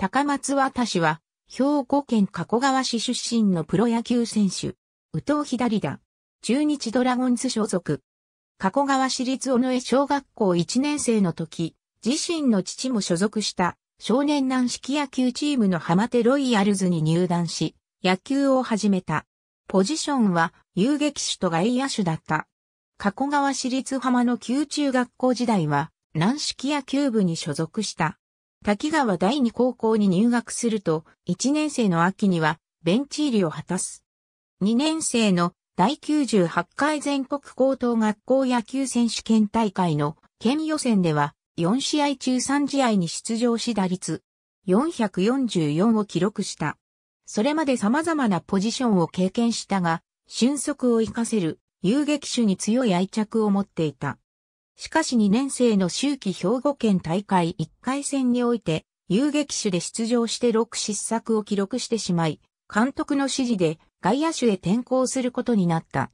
高松渡氏は、兵庫県加古川市出身のプロ野球選手、宇藤左田、中日ドラゴンズ所属。加古川市立尾上小学校1年生の時、自身の父も所属した少年軟式野球チームの浜手ロイヤルズに入団し、野球を始めた。ポジションは遊撃手と外野手だった。加古川市立浜の旧中学校時代は軟式野球部に所属した。滝川第二高校に入学すると、1年生の秋にはベンチ入りを果たす。2年生の第98回全国高等学校野球選手権大会の県予選では4試合中3試合に出場し打率444を記録した。それまで様々なポジションを経験したが、俊足を活かせる遊撃手に強い愛着を持っていた。しかし2年生の秋季兵庫県大会1回戦において、遊撃手で出場して6失策を記録してしまい、監督の指示で外野手へ転向することになった。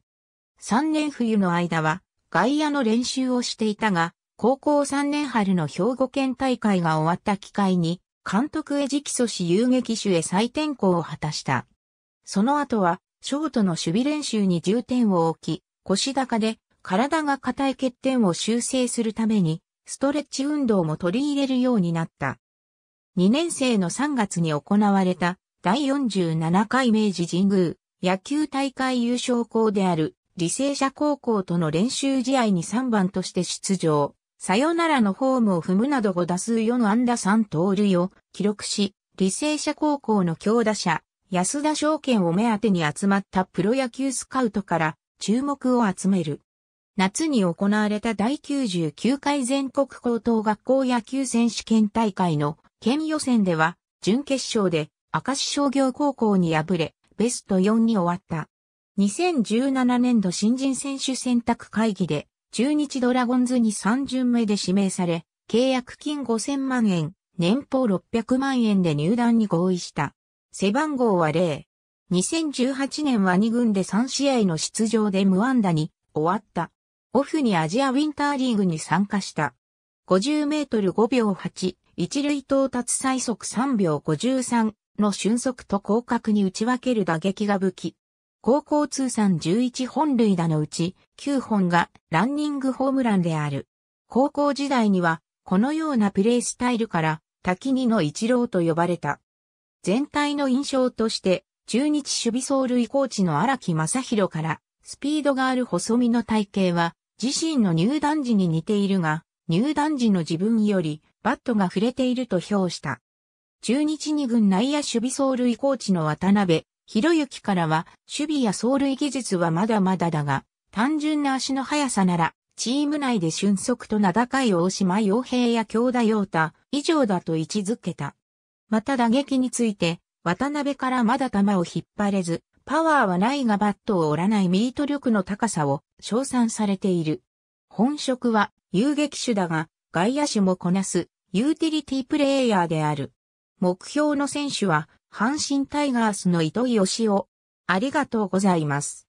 3年冬の間は外野の練習をしていたが、高校3年春の兵庫県大会が終わった機会に、監督へ直訴し遊撃手へ再転向を果たした。その後は、ショートの守備練習に重点を置き、腰高で体が硬い欠点を修正するために、ストレッチ運動も取り入れるようになった。2年生の3月に行われた第47回明治神宮野球大会優勝校である履正社高校との練習試合に3番として出場。さよならのホームを踏むなど5打数4安打3盗塁を記録し、履正社高校の強打者、安田証券を目当てに集まったプロ野球スカウトから注目を集める。夏に行われた第99回全国高等学校野球選手権大会の県予選では、準決勝で明石商業高校に敗れ、ベスト4に終わった。2017年度新人選手選択会議で、中日ドラゴンズに3巡目で指名され、契約金5000万円、年俸600万円で入団に合意した。背番号は0。2018年は2軍で3試合の出場で無安打に終わった。オフにアジアウィンターリーグに参加した。50メートル5秒8、一塁到達最速3秒53の瞬速と広角に打ち分ける打撃が武器。高校通算11本塁打のうち9本がランニングホームランである。高校時代にはこのようなプレイスタイルから滝にの一郎と呼ばれた。全体の印象として中日守備走塁コーチの荒木正宏からスピードがある細身の体型は自身の入団時に似ているが、入団時の自分よりバットが触れていると評した。中日二軍内野守備走塁コーチの渡辺、博之からは、守備や走塁技術はまだまだだが、単純な足の速さなら、チーム内で俊足と名高い大島洋平や京田洋太以上だと位置づけた。また打撃について、渡辺からまだ球を引っ張れず、パワーはないがバットを折らないミート力の高さを称賛されている。本職は遊撃手だが、外野手もこなすユーティリティプレイヤーである。目標の選手は、阪神タイガースの糸井義雄。ありがとうございます。